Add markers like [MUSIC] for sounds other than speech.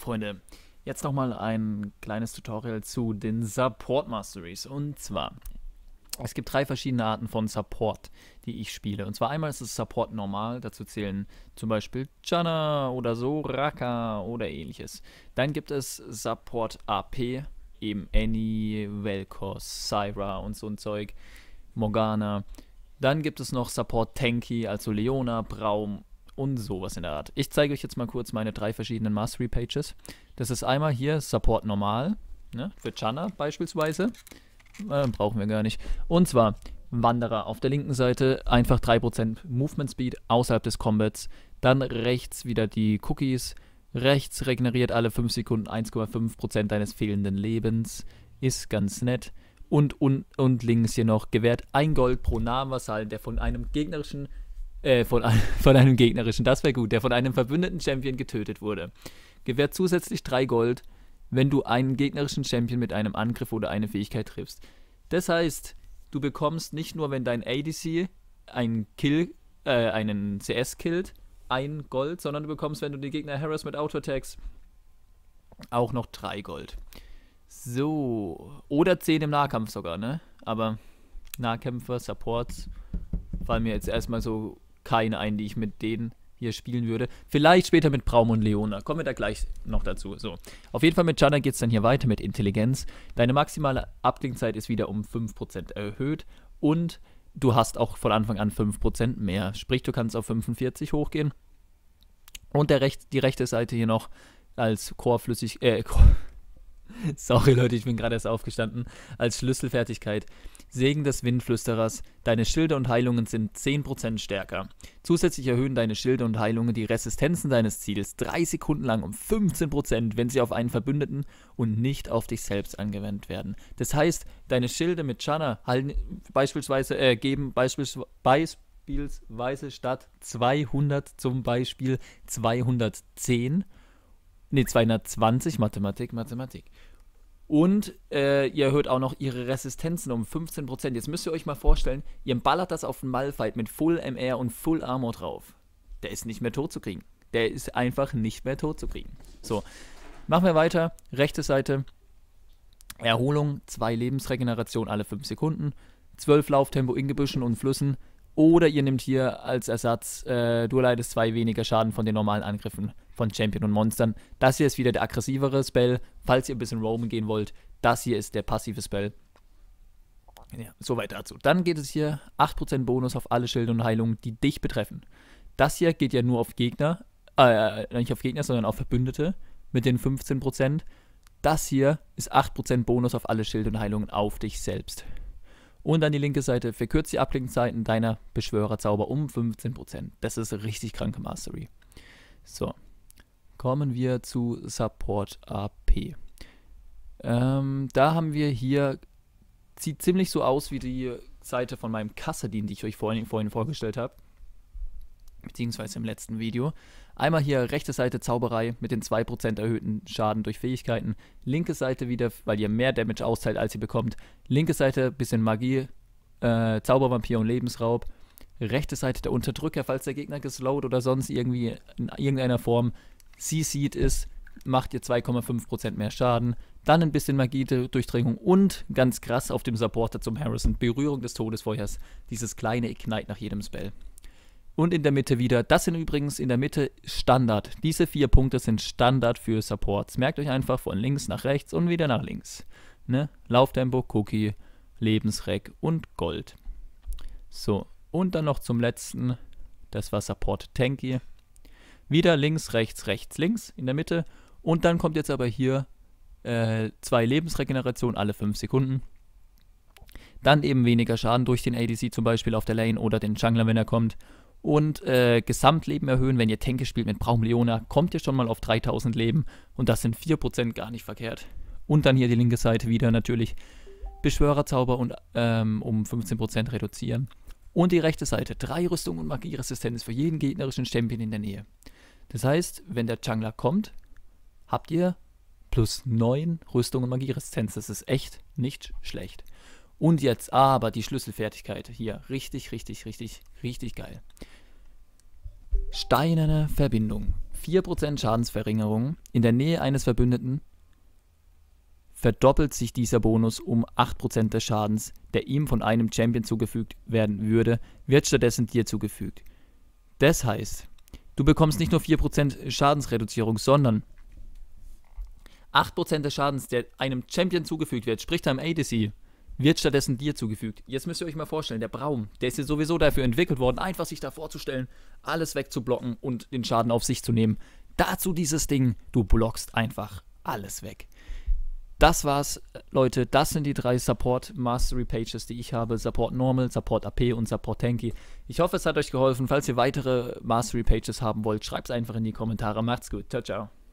Freunde, jetzt nochmal ein kleines Tutorial zu den Support Masteries. Und zwar, es gibt drei verschiedene Arten von Support, die ich spiele. Und zwar einmal ist es Support normal, dazu zählen zum Beispiel Channa oder so, Raka oder ähnliches. Dann gibt es Support AP, eben Annie, Velkos, Syra und so ein Zeug, Morgana. Dann gibt es noch Support Tanky, also Leona, Braum und sowas in der Art. Ich zeige euch jetzt mal kurz meine drei verschiedenen Mastery Pages. Das ist einmal hier Support Normal, ne, für Channa beispielsweise. Äh, brauchen wir gar nicht. Und zwar Wanderer auf der linken Seite, einfach 3% Movement Speed außerhalb des Combats. Dann rechts wieder die Cookies. Rechts regeneriert alle 5 Sekunden 1,5% deines fehlenden Lebens. Ist ganz nett. Und, und, und links hier noch gewährt ein Gold pro Namenvasallen, halt der von einem gegnerischen äh, von, [LAUGHS] von einem gegnerischen, das wäre gut, der von einem verbündeten Champion getötet wurde. Gewährt zusätzlich 3 Gold, wenn du einen gegnerischen Champion mit einem Angriff oder einer Fähigkeit triffst. Das heißt, du bekommst nicht nur, wenn dein ADC einen Kill, äh, einen CS killt, ein Gold, sondern du bekommst, wenn du den Gegner Harris mit Auto-Attacks, auch noch 3 Gold. So. Oder 10 im Nahkampf sogar, ne? Aber Nahkämpfer, Supports fallen mir jetzt erstmal so keine ein, die ich mit denen hier spielen würde. Vielleicht später mit Braum und Leona. Kommen wir da gleich noch dazu. So, auf jeden Fall mit Janna geht es dann hier weiter mit Intelligenz. Deine maximale Abklingzeit ist wieder um 5% erhöht und du hast auch von Anfang an 5% mehr. Sprich, du kannst auf 45 hochgehen. Und der Rech die rechte Seite hier noch als Chorflüssig, äh, Chor [LAUGHS] Sorry Leute, ich bin gerade erst aufgestanden. Als Schlüsselfertigkeit. Segen des Windflüsterers. Deine Schilde und Heilungen sind 10% stärker. Zusätzlich erhöhen deine Schilde und Heilungen die Resistenzen deines Ziels 3 Sekunden lang um 15%, wenn sie auf einen Verbündeten und nicht auf dich selbst angewendet werden. Das heißt, deine Schilde mit Channa halten, beispielsweise äh, geben beispielsweise, beispielsweise statt 200 zum Beispiel 210 Nee, 220 Mathematik, Mathematik. Und äh, ihr erhöht auch noch ihre Resistenzen um 15%. Jetzt müsst ihr euch mal vorstellen, ihr ballert das auf den Malfight mit Full MR und Full Armor drauf. Der ist nicht mehr tot zu kriegen. Der ist einfach nicht mehr tot zu kriegen. So, machen wir weiter. Rechte Seite. Erholung, 2 Lebensregeneration alle 5 Sekunden. 12 Lauftempo in Gebüschen und Flüssen. Oder ihr nehmt hier als Ersatz, äh, du erleidest zwei weniger Schaden von den normalen Angriffen von Champion und Monstern. Das hier ist wieder der aggressivere Spell, falls ihr ein bisschen roamen gehen wollt. Das hier ist der passive Spell. Ja, soweit dazu. Dann geht es hier 8% Bonus auf alle Schilde und Heilungen, die dich betreffen. Das hier geht ja nur auf Gegner, äh, nicht auf Gegner, sondern auf Verbündete mit den 15%. Das hier ist 8% Bonus auf alle Schilde und Heilungen auf dich selbst. Und dann die linke Seite verkürzt die Abklingzeiten deiner Beschwörerzauber um 15%. Das ist richtig kranke Mastery. So, kommen wir zu Support AP. Ähm, da haben wir hier, sieht ziemlich so aus wie die Seite von meinem Kassadin, die ich euch vorhin, vorhin vorgestellt habe beziehungsweise im letzten Video. Einmal hier rechte Seite Zauberei mit den 2% erhöhten Schaden durch Fähigkeiten, linke Seite wieder, weil ihr mehr Damage austeilt, als ihr bekommt, linke Seite bisschen Magie, äh, Zaubervampir und Lebensraub, rechte Seite der Unterdrücker, falls der Gegner geslowt oder sonst irgendwie in irgendeiner Form CC'd ist, macht ihr 2,5% mehr Schaden, dann ein bisschen Magie-Durchdringung und ganz krass auf dem Supporter zum Harrison, Berührung des Todesfeuers, dieses kleine Ignite nach jedem Spell und in der Mitte wieder. Das sind übrigens in der Mitte Standard. Diese vier Punkte sind Standard für Supports. Merkt euch einfach von links nach rechts und wieder nach links. Ne? Lauftempo, Cookie, Lebensreck und Gold. So, und dann noch zum letzten. Das war Support Tanky. Wieder links, rechts, rechts, links in der Mitte. Und dann kommt jetzt aber hier äh, zwei Lebensregenerationen alle fünf Sekunden. Dann eben weniger Schaden durch den ADC zum Beispiel auf der Lane oder den Jungler, wenn er kommt und äh, Gesamtleben erhöhen. Wenn ihr Tänke spielt mit Braumleona, kommt ihr schon mal auf 3000 Leben und das sind 4% gar nicht verkehrt. Und dann hier die linke Seite wieder natürlich Beschwörerzauber und, ähm, um 15% reduzieren. Und die rechte Seite, 3 Rüstung und Magieresistenz für jeden gegnerischen Champion in der Nähe. Das heißt, wenn der Jungler kommt, habt ihr plus 9 Rüstung und Magieresistenz. Das ist echt nicht schlecht. Und jetzt aber die Schlüsselfertigkeit hier. Richtig, richtig, richtig, richtig geil. Steinerne Verbindung. 4% Schadensverringerung in der Nähe eines Verbündeten verdoppelt sich dieser Bonus um 8% des Schadens, der ihm von einem Champion zugefügt werden würde, wird stattdessen dir zugefügt. Das heißt, du bekommst nicht nur 4% Schadensreduzierung, sondern 8% des Schadens, der einem Champion zugefügt wird, sprich deinem ADC, wird stattdessen dir zugefügt. Jetzt müsst ihr euch mal vorstellen, der Braum, der ist ja sowieso dafür entwickelt worden, einfach sich da vorzustellen, alles wegzublocken und den Schaden auf sich zu nehmen. Dazu dieses Ding, du blockst einfach alles weg. Das war's, Leute. Das sind die drei Support Mastery Pages, die ich habe: Support Normal, Support AP und Support Tanky. Ich hoffe, es hat euch geholfen. Falls ihr weitere Mastery Pages haben wollt, schreibt es einfach in die Kommentare. Macht's gut. Ciao, ciao.